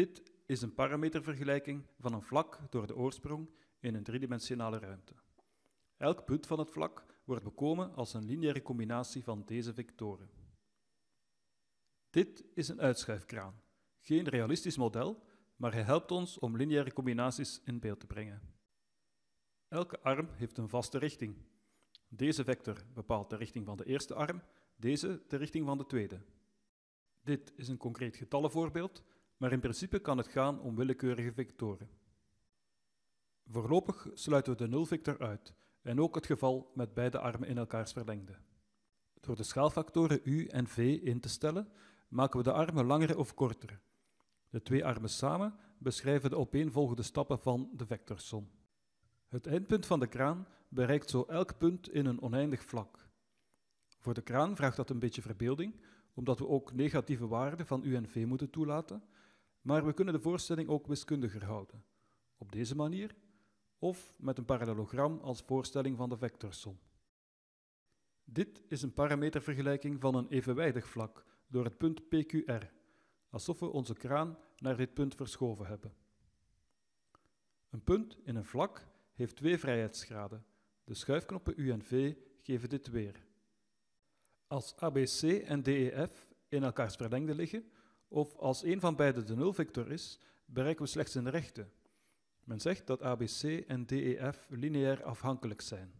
Dit is een parametervergelijking van een vlak door de oorsprong in een driedimensionale ruimte. Elk punt van het vlak wordt bekomen als een lineaire combinatie van deze vectoren. Dit is een uitschuifkraan. Geen realistisch model, maar hij helpt ons om lineaire combinaties in beeld te brengen. Elke arm heeft een vaste richting. Deze vector bepaalt de richting van de eerste arm, deze de richting van de tweede. Dit is een concreet getallenvoorbeeld maar in principe kan het gaan om willekeurige vectoren. Voorlopig sluiten we de nulvector uit en ook het geval met beide armen in elkaars verlengde. Door de schaalfactoren u en v in te stellen, maken we de armen langer of korter. De twee armen samen beschrijven de opeenvolgende stappen van de vectorsom. Het eindpunt van de kraan bereikt zo elk punt in een oneindig vlak. Voor de kraan vraagt dat een beetje verbeelding, omdat we ook negatieve waarden van u en v moeten toelaten, maar we kunnen de voorstelling ook wiskundiger houden. Op deze manier of met een parallelogram als voorstelling van de vectorsom. Dit is een parametervergelijking van een evenwijdig vlak door het punt PQR, alsof we onze kraan naar dit punt verschoven hebben. Een punt in een vlak heeft twee vrijheidsgraden. De schuifknoppen U en V geven dit weer. Als ABC en DEF in elkaars verlengde liggen, of als een van beide de nulvector is, bereiken we slechts een rechte. Men zegt dat ABC en DEF lineair afhankelijk zijn.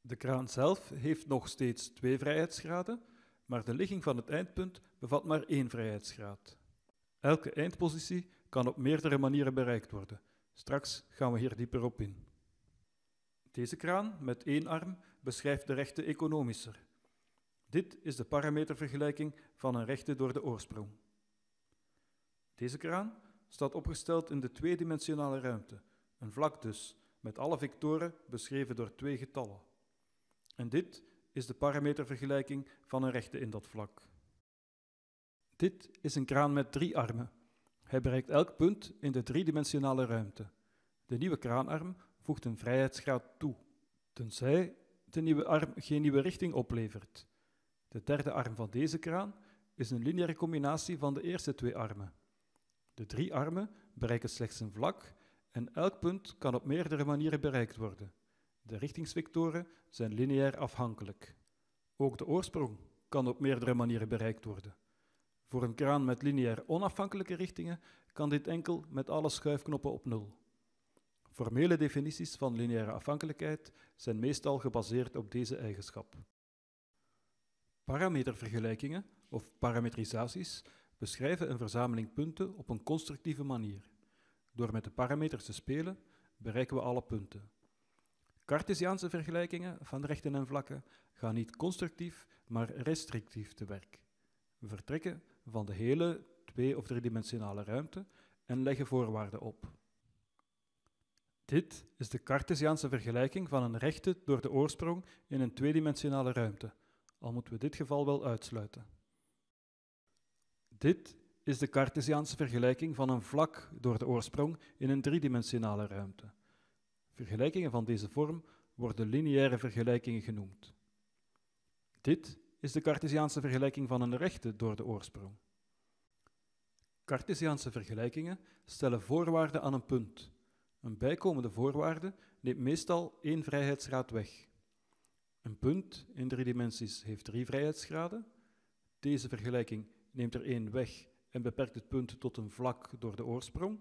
De kraan zelf heeft nog steeds twee vrijheidsgraden, maar de ligging van het eindpunt bevat maar één vrijheidsgraad. Elke eindpositie kan op meerdere manieren bereikt worden. Straks gaan we hier dieper op in. Deze kraan met één arm beschrijft de rechte economischer. Dit is de parametervergelijking van een rechte door de oorsprong. Deze kraan staat opgesteld in de tweedimensionale ruimte, een vlak dus, met alle vectoren beschreven door twee getallen. En dit is de parametervergelijking van een rechte in dat vlak. Dit is een kraan met drie armen. Hij bereikt elk punt in de driedimensionale ruimte. De nieuwe kraanarm voegt een vrijheidsgraad toe, tenzij de nieuwe arm geen nieuwe richting oplevert. De derde arm van deze kraan is een lineaire combinatie van de eerste twee armen. De drie armen bereiken slechts een vlak en elk punt kan op meerdere manieren bereikt worden. De richtingsvectoren zijn lineair afhankelijk. Ook de oorsprong kan op meerdere manieren bereikt worden. Voor een kraan met lineair onafhankelijke richtingen kan dit enkel met alle schuifknoppen op nul. Formele definities van lineaire afhankelijkheid zijn meestal gebaseerd op deze eigenschap. Parametervergelijkingen, of parametrisaties, beschrijven een verzameling punten op een constructieve manier. Door met de parameters te spelen, bereiken we alle punten. Cartesiaanse vergelijkingen van rechten en vlakken gaan niet constructief, maar restrictief te werk. We vertrekken van de hele twee- of driedimensionale ruimte en leggen voorwaarden op. Dit is de Cartesiaanse vergelijking van een rechte door de oorsprong in een tweedimensionale ruimte, al moeten we dit geval wel uitsluiten. Dit is de Cartesiaanse vergelijking van een vlak door de oorsprong in een driedimensionale ruimte. Vergelijkingen van deze vorm worden lineaire vergelijkingen genoemd. Dit is de Cartesiaanse vergelijking van een rechte door de oorsprong. Cartesiaanse vergelijkingen stellen voorwaarden aan een punt. Een bijkomende voorwaarde neemt meestal één vrijheidsgraad weg. Een punt in drie dimensies heeft drie vrijheidsgraden. Deze vergelijking neemt er één weg en beperkt het punt tot een vlak door de oorsprong.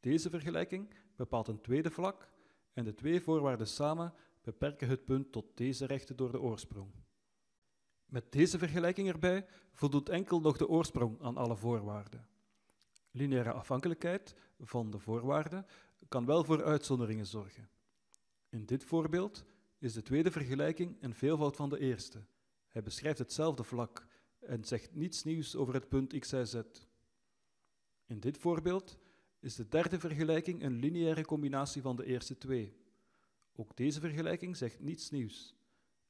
Deze vergelijking bepaalt een tweede vlak en de twee voorwaarden samen beperken het punt tot deze rechte door de oorsprong. Met deze vergelijking erbij voldoet enkel nog de oorsprong aan alle voorwaarden. Lineaire afhankelijkheid van de voorwaarden kan wel voor uitzonderingen zorgen. In dit voorbeeld is de tweede vergelijking een veelvoud van de eerste. Hij beschrijft hetzelfde vlak en zegt niets nieuws over het punt xyz. In dit voorbeeld is de derde vergelijking een lineaire combinatie van de eerste twee. Ook deze vergelijking zegt niets nieuws.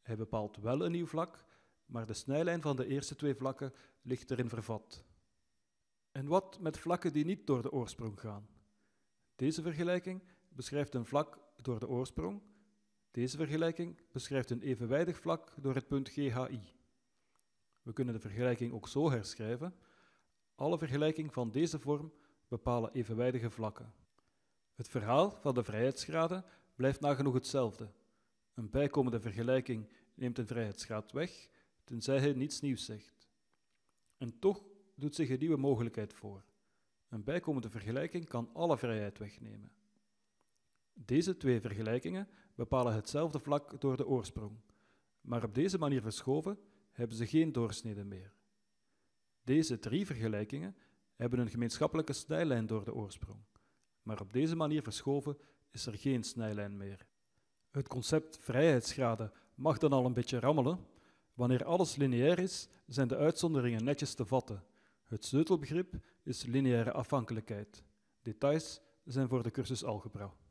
Hij bepaalt wel een nieuw vlak, maar de snijlijn van de eerste twee vlakken ligt erin vervat. En wat met vlakken die niet door de oorsprong gaan? Deze vergelijking beschrijft een vlak door de oorsprong. Deze vergelijking beschrijft een evenwijdig vlak door het punt GHI. We kunnen de vergelijking ook zo herschrijven. Alle vergelijking van deze vorm bepalen evenwijdige vlakken. Het verhaal van de vrijheidsgraden blijft nagenoeg hetzelfde. Een bijkomende vergelijking neemt een vrijheidsgraad weg, tenzij hij niets nieuws zegt. En toch doet zich een nieuwe mogelijkheid voor. Een bijkomende vergelijking kan alle vrijheid wegnemen. Deze twee vergelijkingen bepalen hetzelfde vlak door de oorsprong, maar op deze manier verschoven hebben ze geen doorsnede meer. Deze drie vergelijkingen hebben een gemeenschappelijke snijlijn door de oorsprong, maar op deze manier verschoven is er geen snijlijn meer. Het concept vrijheidsgraden mag dan al een beetje rammelen. Wanneer alles lineair is, zijn de uitzonderingen netjes te vatten. Het sleutelbegrip is lineaire afhankelijkheid. Details zijn voor de cursus algebra.